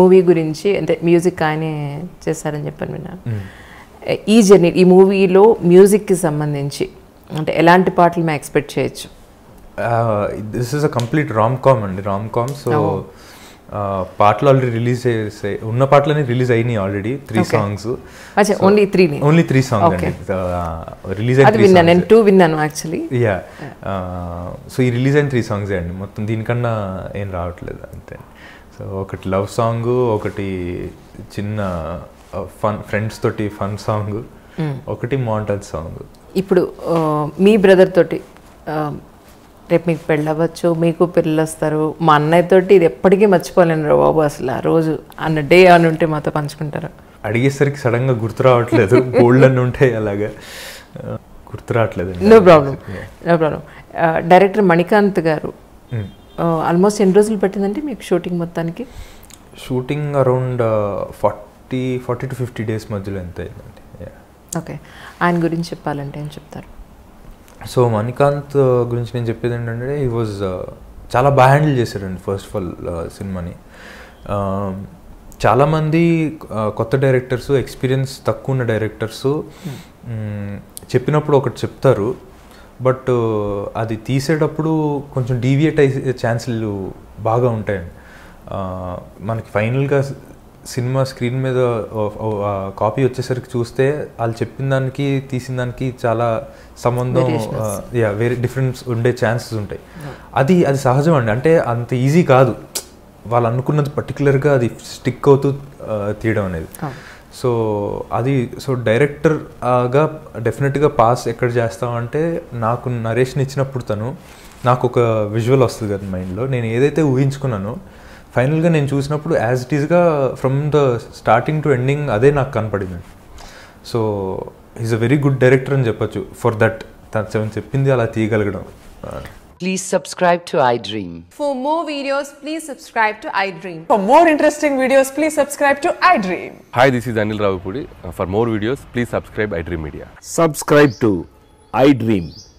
Movie గురించి అంటే music ఆయనే చేశారని చెప్పాను విన్నా ఈ జర్నీ ఈ మూవీలో మ్యూజిక్కి సంబంధించి అంటే ఎలాంటి పాటలు మేము ఎక్స్పెక్ట్ చేయొచ్చు this is a complete rom com అండి రామ్ కామ్ సో పాటలు ఆల్రెడీ రిలీజ్ చేసాయి ఉన్న పాటలన్నీ రిలీజ్ అయినాయి already three songs only three only three songs release అయిన నేను టూ విన్నాను యాక్చువల్లీ యా సో ఈ రిలీజ్ అయిన త్రీ సాంగ్స్ అండి మొత్తం దీనికన్నా ఏం రావట్లేదు అంతే సో ఒకటి లవ్ సాంగ్ ఒకటి చిన్న ఫన్ uh, ఫ్రెండ్స్ తోటి ఫన్ సాంగ్ hmm. ఒకటి మోంటల్ సాంగ్ ఇప్పుడు uh, మీ బ్రదర్ తోటి uh, రేపు మీకు పెళ్ళవచ్చు మీకు పిల్లలు వస్తారు మా అన్నయ్య తోటి ఇది ఎప్పటికీ మర్చిపోలేను రా బాబు అసలు ఆ రోజు అన్న డే అని ఉంటే మాతో పంచుకుంటారు అడిగేసరికి సడన్గా గుర్తు రావట్లేదు గోల్డ్ అని ఉంటాయి అలాగా గుర్తు రావట్లేదు no problem no problem director Manikanth గారు hmm. ఆల్మోస్ట్ ఎన్ని రోజులు పెట్టిందండి మీకు షూటింగ్ మొత్తానికి shooting around forty forty to fifty days మధ్యలో ఎంత అయిందండి ఓకే ఆయన గురించి చెప్పాలంటే ఏం చెప్తారు సో మణికాంత్ uh, గురించి నేను చెప్పేది ఏంటంటే ఈ వాజ్ uh, చాలా బాగా హ్యాండిల్ చేశారండి ఫస్ట్ ఆఫ్ ఆల్ సినిమాని um, చాలామంది uh, కొత్త డైరెక్టర్స్ ఎక్స్పీరియన్స్ తక్కువ ఉన్న డైరెక్టర్స్ hmm. mm, చెప్పినప్పుడు ఒకటి చెప్తారు బట్ అది తీసేటప్పుడు కొంచెం డీవియేట్ అయ్యే ఛాన్సులు బాగా ఉంటాయండి మనకి ఫైనల్గా సినిమా స్క్రీన్ మీద కాపీ వచ్చేసరికి చూస్తే వాళ్ళు చెప్పిన దానికి తీసిన దానికి చాలా సంబంధం యా వేరే డిఫరెన్స్ ఉండే ఛాన్సెస్ ఉంటాయి అది అది సహజం అండి అంటే అంత ఈజీ కాదు వాళ్ళు అనుకున్నది పర్టికులర్గా అది స్టిక్ అవుతూ తీయడం అనేది సో అది సో డైరెక్టర్గా డెఫినెట్గా పాస్ ఎక్కడ చేస్తామంటే నాకు నరేషన్ ఇచ్చినప్పుడు తను నాకు ఒక విజువల్ వస్తుంది కదా మైండ్లో నేను ఏదైతే ఊహించుకున్నానో ఫైనల్గా నేను చూసినప్పుడు యాజ్ ఇట్ ఈస్గా from the starting to ending అదే నాకు కనపడింది so is a very good director అని చెప్పొచ్చు ఫర్ దట్ తను చెప్పింది అలా తీయగలగడం Please subscribe to iDream. For more videos, please subscribe to iDream. For more interesting videos, please subscribe to iDream. Hi, this is Anil Ravapudi. Uh, for more videos, please subscribe iDream Media. Subscribe to iDream.